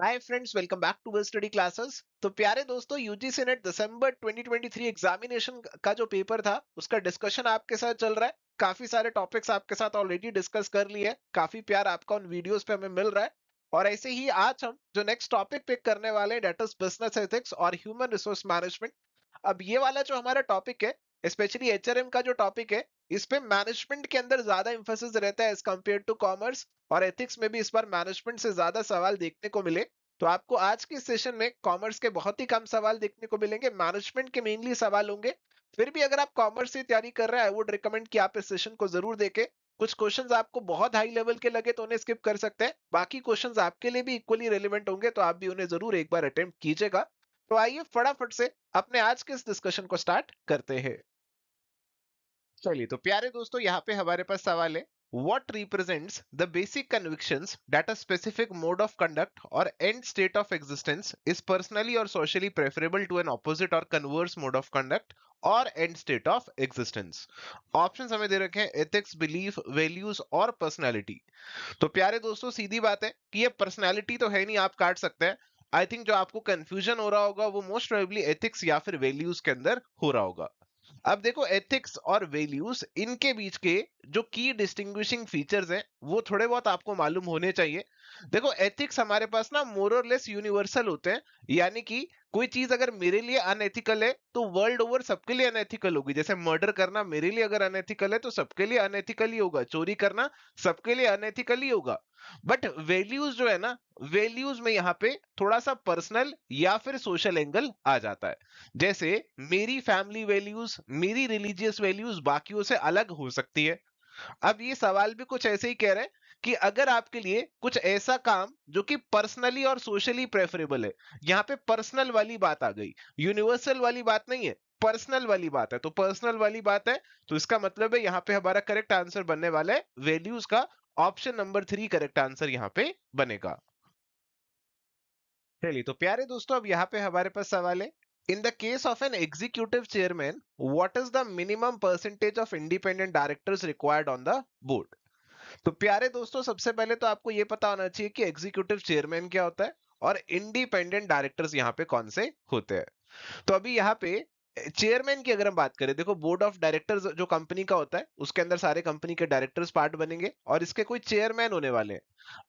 Hi friends welcome back to study classes तो प्यारे दोस्तों यूजीसी नेट दिसंबर 2023 एग्जामिनेशन का जो पेपर था उसका डिस्कशन आपके साथ चल रहा है काफी सारे टॉपिक्स आपके साथ ऑलरेडी डिस्कस कर लिए काफी प्यार आपका उन वीडियोस पे हमें मिल रहा है और ऐसे ही आज हम जो नेक्स्ट टॉपिक पिक करने वाले डेट इज बिजनेस एथिक्स और ह्यूमन रिसोर्स मैनेजमेंट अब ये वाला जो हमारा टॉपिक है स्पेशली एच का जो टॉपिक है इस पे मैनेजमेंट के अंदर ज्यादा इंफोसिस रहता है एज कम्पेयर टू कॉमर्स और एथिक्स में भी इस बार मैनेजमेंट से ज्यादा सवाल देखने को मिले तो आपको आज के सेशन में कॉमर्स के बहुत ही कम सवाल देखने को मिलेंगे मैनेजमेंट के मेनली सवाल होंगे फिर भी अगर आप कॉमर्स की तैयारी कर रहे हैं आई वुड रिकमेंड कि आप इस सेशन को जरूर देखें कुछ क्वेश्चंस आपको बहुत हाई लेवल के लगे तो उन्हें स्किप कर सकते हैं बाकी क्वेश्चंस आपके लिए भी इक्वली रेलिवेंट होंगे तो आप भी उन्हें जरूर एक बार अटेम्प्ट कीजिएगा तो आइए फटाफट से अपने आज के इस डिस्कशन को स्टार्ट करते हैं चलिए तो प्यारे दोस्तों यहाँ पे हमारे पास सवाल है what represents the basic convictions that a specific mode of conduct or end state of existence is personally or socially preferable to an opposite or converse mode of conduct और and state of existence option हमें दे रखे हैं ethics belief values और personality तो प्यारे दोस्तों सीधी बात है कि ये पर्सनालिटी तो है नहीं आप काट सकते हैं आई थिंक जो आपको कंफ्यूजन हो रहा होगा वो मोस्ट प्रोबेबली एथिक्स या फिर वैल्यूज के अंदर हो रहा होगा अब देखो एथिक्स और वैल्यूज इनके बीच के जो की डिस्टिंग्विशिंग फीचर्स हैं वो थोड़े बहुत आपको मालूम होने चाहिए देखो एथिक्स हमारे पास ना मोर और लेस यूनिवर्सल होते हैं यानी कि कोई चीज अगर मेरे लिए अनएथिकल है तो वर्ल्ड ओवर सबके लिए अनएथिकल होगी जैसे मर्डर करना मेरे लिए अगर अनएथिकल है तो सबके लिए अनएथिकल ही होगा चोरी करना सबके लिए अनएथिकल ही होगा बट वैल्यूज जो है ना वैल्यूज में यहाँ पे थोड़ा सा पर्सनल या फिर सोशल एंगल आ जाता है जैसे मेरी फैमिली वैल्यूज मेरी रिलीजियस वैल्यूज बाकी से अलग हो सकती है अब ये सवाल भी कुछ ऐसे ही कह रहे हैं कि अगर आपके लिए कुछ ऐसा काम जो कि पर्सनली और सोशली प्रेफरेबल है यहाँ पे पर्सनल वाली बात आ गई यूनिवर्सल वाली बात नहीं है पर्सनल वाली बात है तो पर्सनल वाली बात है तो इसका मतलब है यहाँ पे हमारा करेक्ट आंसर बनने वाला है वैल्यूज का option number three correct answer यहाँ पे बनेगा चलिए तो प्यारे दोस्तों अब यहाँ पे हमारे पास सवाल है in the case of an executive chairman what is the minimum percentage of independent directors required on the board तो प्यारे दोस्तों सबसे पहले तो आपको ये पता होना चाहिए कि एग्जीक्यूटिव चेयरमैन क्या होता है और इंडिपेंडेंट डायरेक्टर्स यहाँ पे कौन से होते हैं तो अभी यहाँ पे चेयरमैन की अगर हम बात करें देखो बोर्ड ऑफ डायरेक्टर्स जो कंपनी का होता है उसके अंदर सारे कंपनी के डायरेक्टर्स पार्ट बनेंगे और इसके कोई चेयरमैन होने वाले हैं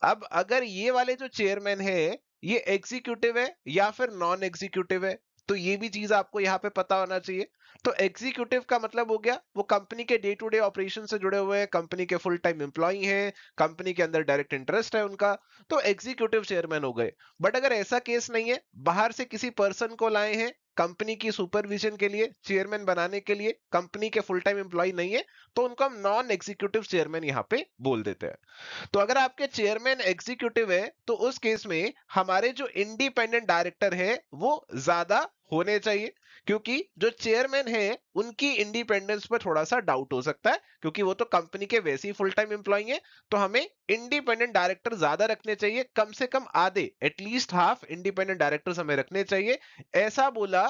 अब अगर ये वाले जो चेयरमैन है ये एग्जीक्यूटिव है या फिर नॉन एग्जीक्यूटिव है तो ये भी चीज आपको यहाँ पे पता होना चाहिए तो एग्जीक्यूटिव का मतलब हो गया वो कंपनी के डे टू डे ऑपरेशन से जुड़े हुए हैं कंपनी के फुल टाइम एम्प्लॉई हैं कंपनी के अंदर डायरेक्ट इंटरेस्ट है उनका तो एग्जीक्यूटिव चेयरमैन हो गए बट अगर ऐसा केस नहीं है बाहर से किसी पर्सन को लाए हैं कंपनी की सुपरविजन के लिए चेयरमैन बनाने के लिए कंपनी के फुल टाइम एम्प्लॉय नहीं है तो उनको हम नॉन एग्जीक्यूटिव चेयरमैन यहाँ पे बोल देते हैं तो अगर आपके चेयरमैन एग्जीक्यूटिव है तो उस केस में हमारे जो इंडिपेंडेंट डायरेक्टर है वो ज्यादा होने चाहिए क्योंकि जो चेयरमैन है उनकी इंडिपेंडेंस पर थोड़ा सा डाउट हो सकता है क्योंकि वो तो कंपनी के वैसे ही फुल टाइम एम्प्लॉय है तो हमें इंडिपेंडेंट डायरेक्टर ज्यादा रखने चाहिए कम से कम आधे एटलीस्ट हाफ इंडिपेंडेंट डायरेक्टर्स हमें रखने चाहिए ऐसा बोला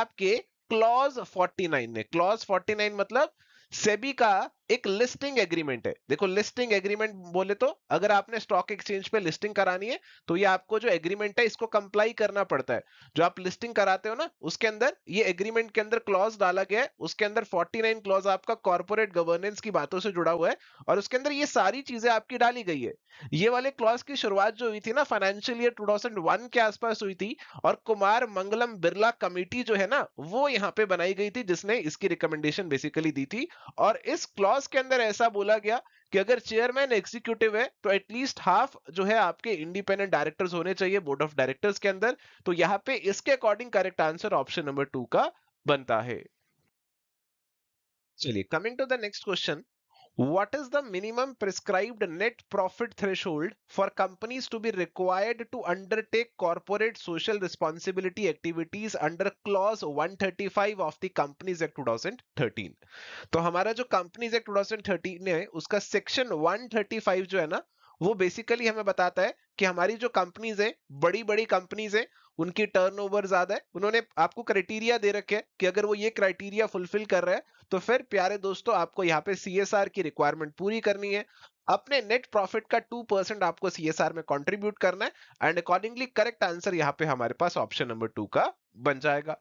आपके क्लॉज 49 ने क्लॉज 49 मतलब सेबी का एक लिस्टिंग एग्रीमेंट है देखो लिस्टिंग एग्रीमेंट बोले तो अगर आपने स्टॉक एक्सचेंज पे लिस्टिंग करानी है तो ये आपको जो एग्रीमेंट है इसको कंप्लाई करना पड़ता है जो आप लिस्टिंग कराते हो ना उसके अंदर ये एग्रीमेंट के अंदर क्लॉज डाला गया है उसके अंदर 49 क्लॉज आपका कॉर्पोरेट गवर्नेंस की बातों से जुड़ा हुआ है और उसके अंदर ये सारी चीजें आपकी डाली गई है ये वाले क्लॉज की शुरुआत जो हुई थी ना फाइनेंशियल ईयर टू के आसपास हुई थी और कुमार मंगलम बिरला कमेटी जो है ना वो यहाँ पे बनाई गई थी जिसने इसकी रिकमेंडेशन बेसिकली दी थी और इस क्लॉज क्लॉज के अंदर ऐसा बोला गया कि अगर चेयरमैन एग्जीक्यूटिव है तो एटलीस्ट हाफ जो है आपके इंडिपेंडेंट डायरेक्टर्स होने चाहिए बोर्ड ऑफ डायरेक्टर्स के अंदर तो यहाँ पे इसके according correct answer option number two का बनता है चलिए coming to the next question what is the minimum prescribed net profit threshold for companies to be required to undertake corporate social responsibility activities under clause 135 of the companies act 2013 तो हमारा जो companies act 2013 है उसका section 135 जो है ना वो basically हमें बताता है कि हमारी जो कंपनीज है बड़ी बड़ी कंपनीज है उनकी टर्नओवर ज्यादा है उन्होंने आपको क्राइटेरिया दे रखे हैं कि अगर वो ये क्राइटेरिया फुलफिल कर रहे हैं तो फिर प्यारे दोस्तों आपको यहाँ पे सी की रिक्वायरमेंट पूरी करनी है अपने नेट प्रॉफिट का टू परसेंट आपको सीएसआर में कंट्रीब्यूट करना है एंड अकॉर्डिंगली करेक्ट आंसर यहाँ पे हमारे पास ऑप्शन नंबर टू का बन जाएगा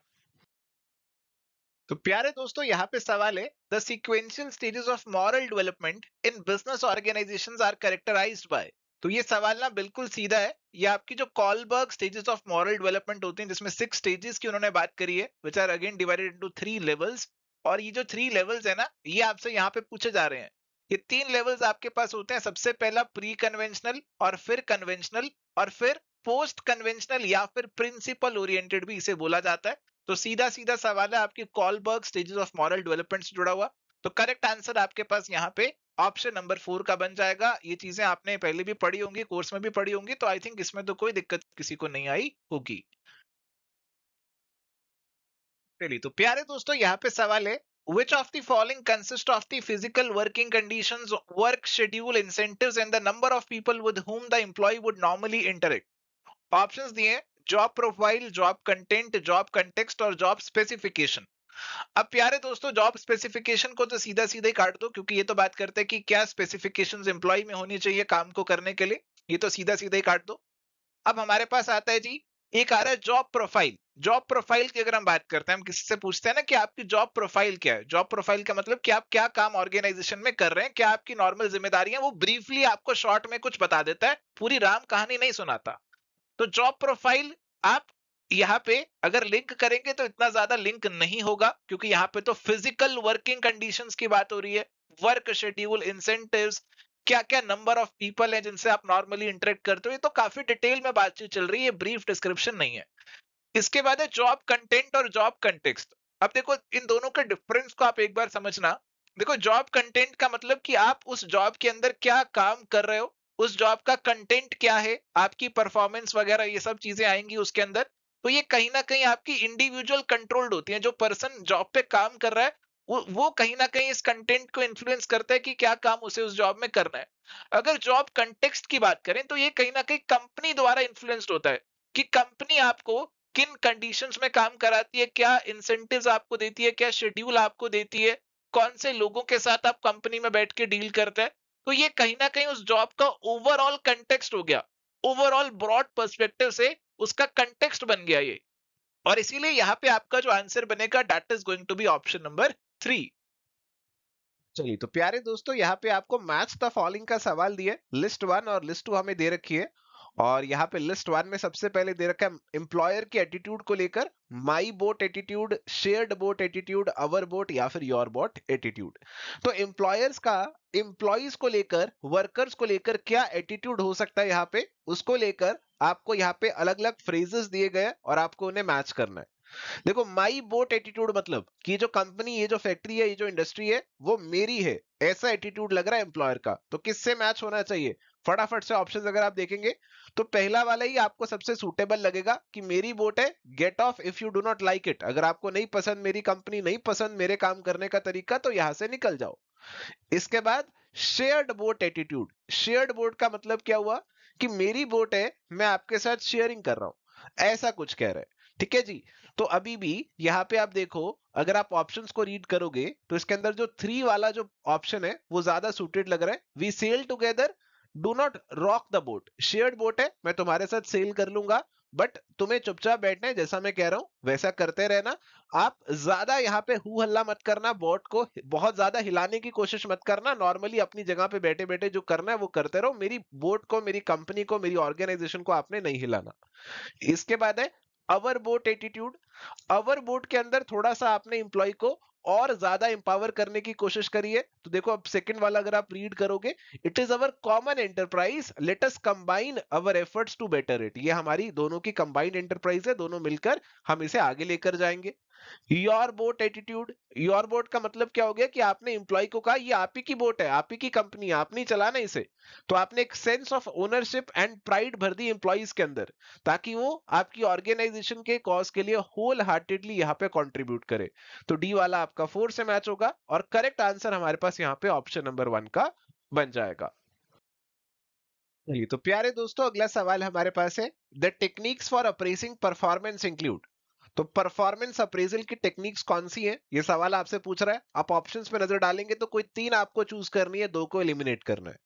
तो प्यारे दोस्तों यहाँ पे सवाल है the sequential stages of moral development in business organisation are characterise by तो ये सवाल ना बिल्कुल सीधा है ये आपकी जो Kohlberg stages of moral development होती है जिसमें सिक्स स्टेजेस की उन्होंने बात करी है which are again divided into three levels और ये जो थ्री लेवल्स है ना ये आपसे यहाँ पे पूछे जा रहे हैं ये तीन लेवल्स आपके पास होते हैं सबसे पहला प्री कन्वेंशनल और फिर कन्वेंशनल और फिर पोस्ट कन्वेंशनल या फिर प्रिंसिपल ओरिएंटेड भी इसे बोला जाता है तो सीधा सीधा सवाल है आपकी Kohlberg stages of moral development से जुड़ा हुआ तो करेक्ट आंसर आपके पास यहाँ पे ऑप्शन नंबर फोर का बन जाएगा ये चीजें आपने पहले भी पढ़ी होंगी कोर्स में भी पढ़ी होंगी तो आई थिंक इसमें तो कोई दिक्कत किसी को नहीं आई होगी चलिए तो प्यारे दोस्तों यहाँ पे सवाल है which of the following consist of the physical working conditions work schedule incentives and the number of people with whom the employee would normally interact options diye job profile job content job context or job specification अब प्यारे दोस्तों job specification को तो सीधा सीधा ही काट दो क्योंकि ये तो बात करते हैं कि क्या स्पेसिफिकेशन एम्प्लॉय में होनी चाहिए काम को करने के लिए ये तो सीधा सीधा ही काट दो अब हमारे पास आता है जी एक आ रहा है जॉब प्रोफाइल जॉब प्रोफाइल की अगर हम बात करते हैं हम किसी से पूछते हैं ना कि आपकी जॉब प्रोफाइल क्या है जॉब प्रोफाइल का मतलब कि आप क्या काम ऑर्गेनाइजेशन में कर रहे हैं क्या आपकी नॉर्मल जिम्मेदारियां वो ब्रीफली आपको शॉर्ट में कुछ बता देता है पूरी राम कहानी नहीं सुनाता तो जॉब प्रोफाइल आप यहाँ पे अगर लिंक करेंगे तो इतना ज्यादा लिंक नहीं होगा क्योंकि यहाँ पे तो फिजिकल वर्किंग कंडीशन की बात हो रही है वर्क शेड्यूल इंसेंटिव क्या क्या नंबर ऑफ पीपल है जिनसे आप नॉर्मली इंटरेक्ट करते हो ये तो काफी डिटेल में बातचीत चल रही है ब्रीफ डिस्क्रिप्शन नहीं है इसके बाद है जॉब कंटेंट और जॉब कंटेक्स अब देखो इन दोनों के डिफरेंस को आप एक बार समझना देखो जॉब कंटेंट का मतलब कि आप उस जॉब के अंदर क्या काम कर रहे हो उस जॉब का कंटेंट क्या है आपकी परफॉर्मेंस वगैरह ये सब चीजें आएंगी उसके अंदर तो ये कहीं ना कहीं आपकी इंडिविजुअल कंट्रोल्ड होती है जो पर्सन जॉब पे काम कर रहा है वो, वो कहीं ना कहीं इस कंटेंट को इन्फ्लुएंस करता है कि क्या काम उसे उस जॉब में करना है अगर जॉब कंटेक्स्ट की बात करें तो ये कहीं ना कहीं कंपनी द्वारा इन्फ्लुएंस्ड होता है कि कंपनी आपको किन कंडीशंस में काम कराती है क्या इंसेंटिव आपको देती है क्या शेड्यूल आपको देती है कौन से लोगों के साथ आप कंपनी में बैठ के डील करते हैं तो ये कहीं ना कहीं उस जॉब का ओवरऑल कंटेक्सट हो गया ओवरऑल ब्रॉड पर्सपेक्टिव से उसका कंटेक्स्ट बन गया ये और इसीलिए यहाँ पे आपका जो आंसर बनेगा that is going to be option number three चलिए तो प्यारे दोस्तों यहाँ पे आपको मैथ्स द फॉलोइंग का सवाल दिए लिस्ट वन और लिस्ट टू हमें दे रखी है और यहाँ पे लिस्ट वन में सबसे पहले दे रखा है एम्प्लॉयर के एटीट्यूड को लेकर my boat attitude shared boat attitude our boat या फिर योर बोट एटीट्यूड तो एम्प्लॉयर्स का एम्प्लॉयज को लेकर वर्कर्स को लेकर क्या एटीट्यूड हो सकता है यहाँ पे उसको लेकर आपको यहाँ पे अलग अलग फ्रेजेस दिए गए और आपको उन्हें मैच करना है देखो माई बोट एटीट्यूड मतलब कि जो कंपनी ये जो फैक्ट्री है ये जो इंडस्ट्री है वो मेरी है ऐसा एटीट्यूड लग रहा है एम्प्लॉयर का तो किससे मैच होना चाहिए फटाफट से ऑप्शंस अगर आप देखेंगे तो पहला वाला ही आपको सबसे सूटेबल लगेगा कि मेरी वोट है get off if you do not like it अगर आपको नहीं पसंद मेरी कंपनी नहीं पसंद मेरे काम करने का तरीका तो यहां से निकल जाओ इसके बाद shared boat attitude shared boat का मतलब क्या हुआ कि मेरी बोट है मैं आपके साथ शेयरिंग कर रहा हूं ऐसा कुछ कह रहे ठीक है जी तो अभी भी यहाँ पे आप देखो अगर आप ऑप्शंस को रीड करोगे तो इसके अंदर जो थ्री वाला जो ऑप्शन है वो ज्यादा सूटेड लग रहा है we sail together do not rock the boat shared boat है मैं तुम्हारे साथ सेल कर लूंगा बट तुम्हें चुपचाप बैठना है जैसा मैं कह रहा हूं वैसा करते रहना आप ज्यादा यहाँ पे हु हल्ला मत करना बोट को बहुत ज्यादा हिलाने की कोशिश मत करना नॉर्मली अपनी जगह पे बैठे बैठे जो करना है वो करते रहो मेरी बोट को मेरी कंपनी को मेरी ऑर्गेनाइजेशन को आपने नहीं हिलाना इसके बाद है our boat attitude our boat के अंदर थोड़ा सा आपने इंप्लॉय को और ज्यादा एम्पावर करने की कोशिश करिए तो देखो अब सेकंड वाला अगर आप रीड करोगे it is our common enterprise let us combine our efforts to better it ये हमारी दोनों की कंबाइंड एंटरप्राइज है दोनों मिलकर हम इसे आगे लेकर जाएंगे your boat attitude your boat का मतलब क्या हो गया कि आपने इंप्लॉय को कहा ये आप ही की बोट है आप ही की कंपनी है आपने चलाना इसे तो आपने एक sense of ownership and pride भर दी इंप्लॉइज के अंदर ताकि वो आपकी ऑर्गेनाइजेशन के कॉज के लिए होल हार्टेडली यहाँ पे कॉन्ट्रीब्यूट करे तो डी वाला आपका फोर से मैच होगा और करेक्ट आंसर हमारे पास यहाँ पे ऑप्शन नंबर वन का बन जाएगा चलिए तो प्यारे दोस्तों अगला सवाल हमारे पास है the techniques for appraising performance include तो परफॉर्मेंस अप्रेजल की टेक्निक्स कौन सी है ये सवाल आपसे पूछ रहा है आप ऑप्शन पे नजर डालेंगे तो कोई तीन आपको चूज करनी है दो को एलिमिनेट करना है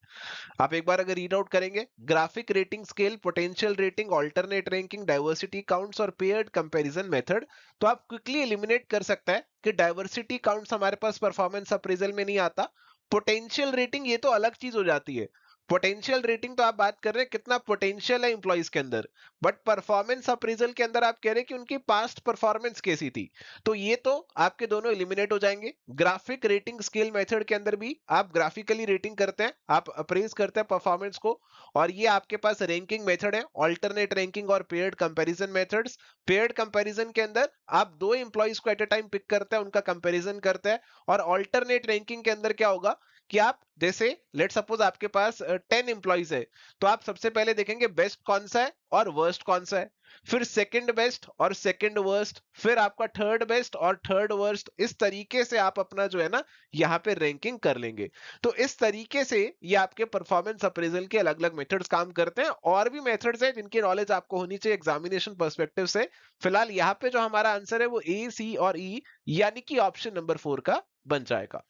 आप एक बार अगर रीड आउट करेंगे graphic rating scale potential rating alternate ranking diversity counts और पेयर्ड कंपेरिजन मेथड तो आप क्विकली एलिमिनेट कर सकता है कि डायवर्सिटी काउंट्स हमारे पास परफॉर्मेंस अप्रेजल में नहीं आता पोटेंशियल रेटिंग ये तो अलग चीज हो जाती है पोटेंशियल रेटिंग तो आप बात कर रहे हैं कितना पोटेंशियल है इंप्लॉइज के अंदर बट परफॉर्मेंस अप्रीजल के अंदर आप कह रहे हैं कि उनकी पास्ट परफॉर्मेंस कैसी थी तो ये तो आपके दोनों इलिमिनेट हो जाएंगे ग्राफिक रेटिंग स्केल मेथड के अंदर भी आप ग्राफिकली रेटिंग करते हैं आप अप्रेज करते हैं परफॉर्मेंस को और ये आपके पास रैंकिंग मेथड है ऑल्टरनेट रैंकिंग और paired comparison method paired comparison के अंदर आप दो इंप्लॉइज को एट ए टाइम पिक करते हैं उनका कंपेरिजन करते हैं और ऑल्टरनेट रैंकिंग के अंदर क्या होगा कि आप जैसे लेट सपोज आपके पास टेन एम्प्लॉयज है तो आप सबसे पहले देखेंगे बेस्ट कौन सा है और वर्स्ट कौन सा है फिर सेकंड बेस्ट और सेकंड वर्स्ट फिर आपका थर्ड बेस्ट और थर्ड वर्स्ट इस तरीके से आप अपना जो है ना यहाँ पे रैंकिंग कर लेंगे तो इस तरीके से ये आपके परफॉर्मेंस अप्रेजल के अलग अलग मेथड्स काम करते हैं और भी मेथड्स हैं जिनकी नॉलेज आपको होनी चाहिए एग्जामिनेशन परस्पेक्टिव से फिलहाल यहाँ पे जो हमारा आंसर है वो ए सी और ई e, यानी कि ऑप्शन नंबर फोर का बन जाएगा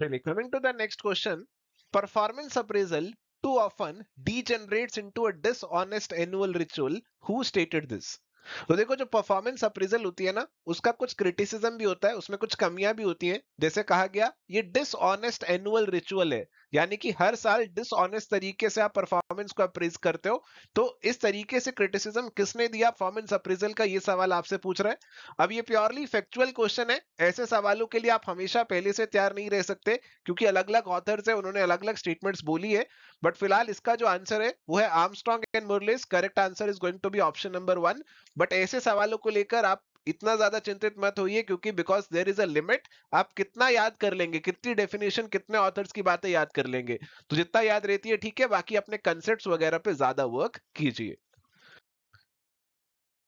Really. Coming to the next question, performance appraisal too often degenerates into a dishonest annual ritual. Who stated this? तो देखो जो परफॉर्मेंस अप्रेजल होती है ना उसका कुछ क्रिटिसिज्म भी होता है उसमें कुछ कमियां भी होती है जैसे कहा गया ये डिसऑनेस्ट एनुअल रिचुअल है यानी कि हर साल डिसऑनेस्ट तरीके से आप परफॉर्मेंस को अप्रेज करते हो तो इस तरीके से क्रिटिसिज्म किसने दिया परफॉर्मेंस अप्रेजल का ये सवाल आपसे पूछ रहे हैं अब ये प्योरली फैक्चुअल क्वेश्चन है ऐसे सवालों के लिए आप हमेशा पहले से तैयार नहीं रह सकते क्योंकि अलग अलग ऑथर्स है उन्होंने अलग अलग स्टेटमेंट्स बोली है बट फिलहाल इसका जो आंसर है वो है Armstrong and Murlis correct answer is going to be option number one but ऐसे सवालों को लेकर आप इतना ज्यादा चिंतित मत होइए क्योंकि because there is a limit आप कितना याद कर लेंगे कितनी डेफिनेशन कितने ऑथर्स की बातें याद कर लेंगे तो जितना याद रहती है ठीक है बाकी अपने कंसेप्ट वगैरह पे ज्यादा वर्क कीजिए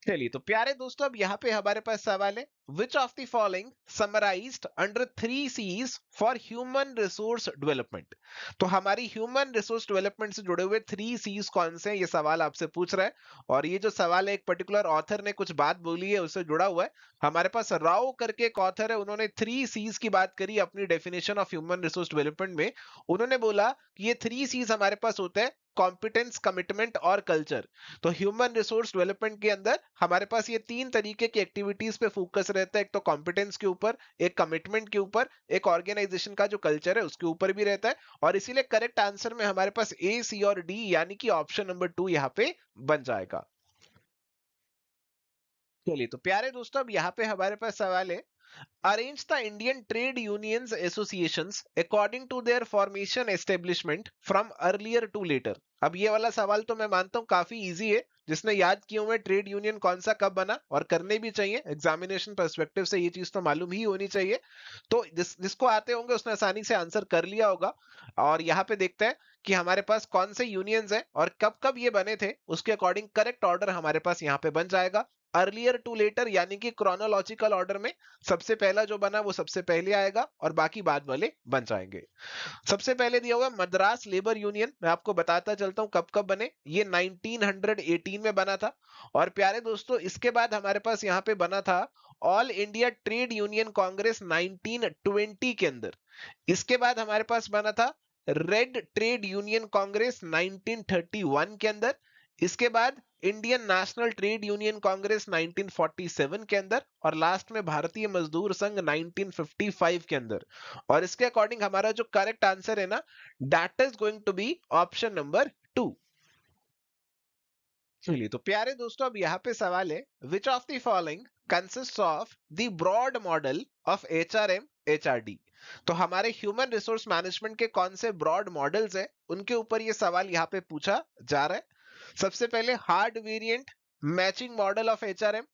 चलिए तो प्यारे दोस्तों अब यहाँ पे हमारे पास सवाल है which of the following summarise under three Cs for human resource development तो हमारी ह्यूमन रिसोर्स डेवलपमेंट से जुड़े हुए थ्री सीज कौन से हैं ये सवाल आपसे पूछ रहा है और ये जो सवाल है एक पर्टिकुलर ऑथर ने कुछ बात बोली है उससे जुड़ा हुआ है हमारे पास राव करके एक ऑथर है उन्होंने थ्री सीज की बात करी अपनी definition of human resource development में उन्होंने बोला कि ये थ्री सीज हमारे पास होते हैं कॉम्पिटेंस कमिटमेंट और कल्चर तो ह्यूमन रिसोर्स डेवलपमेंट के अंदर हमारे पास ये तीन तरीके की एक्टिविटीज पे फोकस रहता है एक तो कॉम्पिटेंस के ऊपर एक कमिटमेंट के ऊपर एक ऑर्गेनाइजेशन का जो कल्चर है उसके ऊपर भी रहता है और इसीलिए करेक्ट आंसर में हमारे पास ए सी और डी यानी कि ऑप्शन नंबर टू यहाँ पे बन जाएगा चलिए तो प्यारे दोस्तों अब यहाँ पे हमारे पास सवाल है arrange the Indian trade unions associations according to their formation establishment from earlier to later. अब ये वाला सवाल तो मैं मानता हूँ काफी इजी है जिसने याद किए हुए ट्रेड यूनियन कौन सा कब बना और करने भी चाहिए एग्जामिनेशन परस्पेक्टिव से ये चीज तो मालूम ही होनी चाहिए तो जिस जिसको आते होंगे उसने आसानी से आंसर कर लिया होगा और यहाँ पे देखते हैं कि हमारे पास कौन से यूनियंस हैं और कब कब ये बने थे उसके अकॉर्डिंग करेक्ट ऑर्डर हमारे पास यहाँ पे बन जाएगा अर्लियर टू लेटर यानी कि क्रोनोलॉजिकल ऑर्डर में सबसे पहला जो बना वो सबसे पहले आएगा और बाकी बाद वाले बन जाएंगे सबसे पहले दिया हुआ मद्रास लेबर यूनियन मैं आपको बताता चलता हूं कब कब बने ये 1918 में बना था और प्यारे दोस्तों इसके बाद हमारे पास यहाँ पे बना था All India Trade Union Congress nineteen के अंदर इसके बाद हमारे पास बना था Red Trade Union Congress nineteen के अंदर इसके बाद Indian National Trade Union Congress 1947 के अंदर और लास्ट में भारतीय मजदूर संघ 1955 के अंदर और इसके अकॉर्डिंग हमारा जो करेक्ट आंसर है ना that is going to be option number two चलिए तो प्यारे दोस्तों अब यहाँ पे सवाल है which of the following consist of the broad model of R D तो हमारे ह्यूमन रिसोर्स मैनेजमेंट के कौन से ब्रॉड मॉडल्स हैं उनके ऊपर ये सवाल यहाँ पे पूछा जा रहा है सबसे पहले hard variant matching model of HRM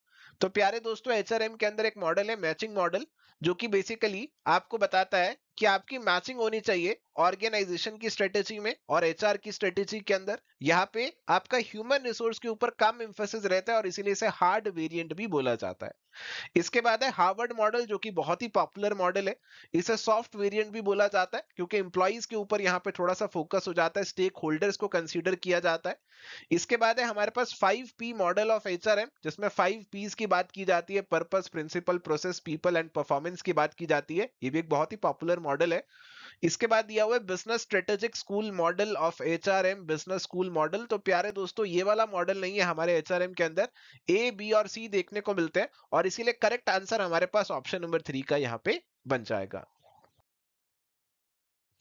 तो प्यारे दोस्तों एचआरएम के अंदर एक मॉडल है मैचिंग मॉडल जो कि बेसिकली आपको बताता है कि आपकी मैचिंग होनी चाहिए ऑर्गेनाइजेशन की स्ट्रेटेजी में और एचआर की स्ट्रेटेजी के अंदर यहाँ पे आपका ह्यूमन रिसोर्स के ऊपर कम इंफोसिस रहता है और इसीलिए इसे हार्ड वेरिएंट भी बोला जाता है इसके बाद है हार्वर्ड मॉडल जो कि बहुत ही पॉपुलर मॉडल है इसे सॉफ्ट वेरिएंट भी बोला जाता है क्योंकि एम्प्लॉयज के ऊपर यहाँ पे थोड़ा सा फोकस हो जाता है स्टेक होल्डर्स को कंसिडर किया जाता है इसके बाद है हमारे पास five P model of H जिसमें फाइव पीज की बात की जाती है purpose principle process people and performance की बात की जाती है ये भी एक बहुत ही पॉपुलर मॉडल है इसके बाद दिया हुआ है business strategic school model of H business school model तो प्यारे दोस्तों ये वाला मॉडल नहीं है हमारे एच के अंदर ए बी और सी देखने को मिलते हैं और इसीलिए करेक्ट आंसर हमारे पास ऑप्शन नंबर थ्री का यहाँ पे बन जाएगा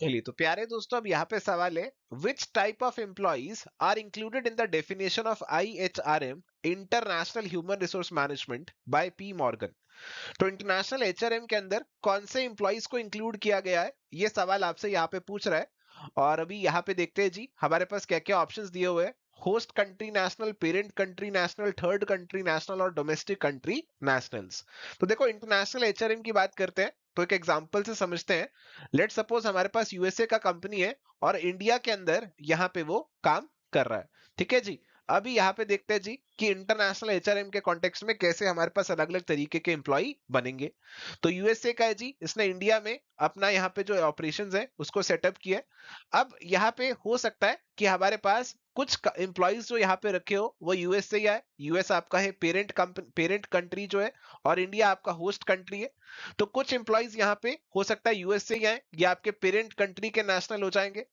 चलिए तो प्यारे दोस्तों अब यहाँ पे सवाल है which type of employees are included in the definition of I H R M international human resource management by P Morgan तो इंटरनेशनल एच आर एम के अंदर कौन से इंप्लॉइज को इंक्लूड किया गया है ये सवाल आपसे यहाँ पे पूछ रहा है और अभी यहाँ पे देखते हैं जी हमारे पास क्या क्या ऑप्शंस दिए हुए हैं host country national parent country national third country national और डोमेस्टिक कंट्री nationals तो देखो इंटरनेशनल एच की बात करते हैं तो एक एग्जाम्पल से समझते हैं लेट सपोज हमारे पास यूएसए का कंपनी है और इंडिया के अंदर यहाँ पे वो काम कर रहा है ठीक है जी अभी यहाँ पे देखते हैं जी कि इंटरनेशनल एचआरएम के कॉन्टेक्स्ट में कैसे हमारे पास अलग अलग तरीके के एम्प्लॉय बनेंगे तो यूएसए का है जी इसने इंडिया में अपना यहाँ पे जो ऑपरेशंस है उसको सेटअप किया अब यहाँ पे हो सकता है कि हमारे पास कुछ एम्प्लॉयज जो यहाँ पे रखे हो वो यूएस से ही आए यूएस आपका है पेरेंट पेरेंट कंट्री जो है और इंडिया आपका होस्ट कंट्री है तो कुछ एम्प्लॉयज यहाँ पे हो सकता है यूएस से ही आए या आपके पेरेंट कंट्री के नेशनल हो जाएंगे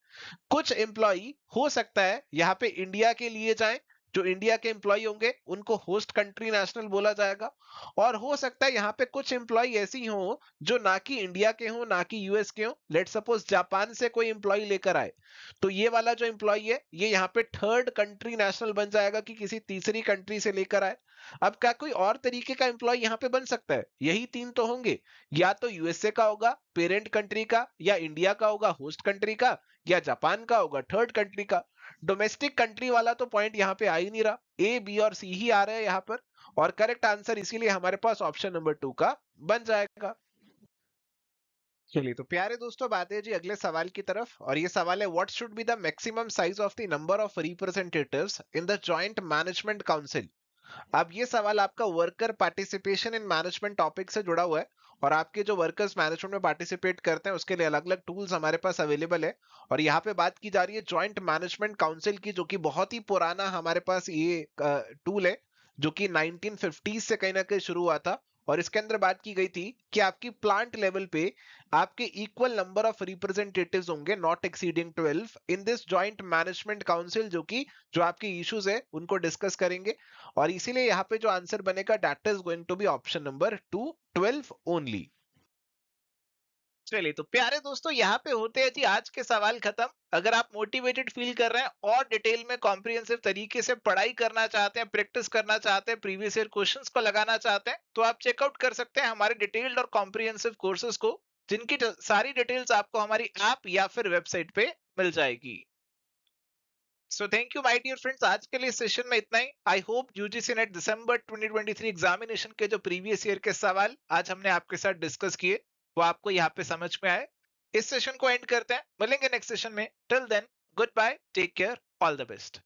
कुछ एम्प्लॉय हो सकता है यहाँ पे इंडिया के लिए जाए जो इंडिया के एम्प्लॉय होंगे उनको होस्ट कंट्री नेशनल बोला जाएगा और हो सकता है यहाँ पे कुछ एम्प्लॉय ऐसी हो जो ना कि इंडिया के हो ना कि यूएस के हो लेट सपोज जापान से कोई एम्प्लॉय लेकर आए तो ये वाला जो एम्प्लॉय है ये यहाँ पे थर्ड कंट्री नेशनल बन जाएगा कि किसी तीसरी कंट्री से लेकर आए अब क्या कोई और तरीके का एम्प्लॉय यहाँ पे बन सकता है यही तीन तो होंगे या तो यूएसए का होगा पेरेंट कंट्री का या इंडिया का होगा होस्ट कंट्री का या जापान का होगा थर्ड कंट्री का डोमेस्टिक कंट्री वाला तो पॉइंट यहाँ पे आ ही नहीं रहा ए बी और सी ही आ रहे हैं यहाँ पर और करेक्ट आंसर इसीलिए हमारे पास ऑप्शन नंबर टू का बन जाएगा चलिए तो प्यारे दोस्तों बात है जी अगले सवाल की तरफ और ये सवाल है what should be the maximum size of the number of representatives in the joint management council अब ये सवाल आपका worker participation in management topic से जुड़ा हुआ है और आपके जो वर्कर्स मैनेजमेंट में पार्टिसिपेट करते हैं उसके लिए अलग अलग टूल्स हमारे पास अवेलेबल है और यहाँ पे बात की जा रही है ज्वाइंट मैनेजमेंट काउंसिल की जो कि बहुत ही पुराना हमारे पास ये टूल है जो कि 1950s से कहीं ना कहीं शुरू हुआ था और इसके अंदर बात की गई थी कि आपकी प्लांट लेवल पे आपके इक्वल नंबर ऑफ रिप्रेजेंटेटिव्स होंगे not exceeding 12 in this joint management council जो कि जो आपके इश्यूज है उनको डिस्कस करेंगे और इसीलिए यहाँ पे जो आंसर बनेगा that is going to be option number two twelve only चलिए तो प्यारे दोस्तों यहाँ पे होते हैं जी आज के सवाल खत्म अगर आप मोटिवेटेड फील कर रहे हैं और डिटेल में कॉम्प्रिहेंसिव तरीके से पढ़ाई करना चाहते हैं प्रैक्टिस करना चाहते हैं प्रीवियस ईयर क्वेश्चंस को लगाना चाहते हैं तो आप चेकआउट कर सकते हैं हमारे डिटेल्ड और कॉम्प्रिहेंसिव कोर्सेज को जिनकी सारी डिटेल्स आपको हमारी ऐप या फिर वेबसाइट पे मिल जाएगी so thank you my dear friends आज के लिए सेशन में इतना ही I hope UGC NET December 2023 examination के जो प्रीवियस ईयर के सवाल आज हमने आपके साथ डिस्कस किए वो तो आपको यहाँ पे समझ में आए इस सेशन को एंड करते हैं मिलेंगे नेक्स्ट सेशन में till then goodbye take care all the best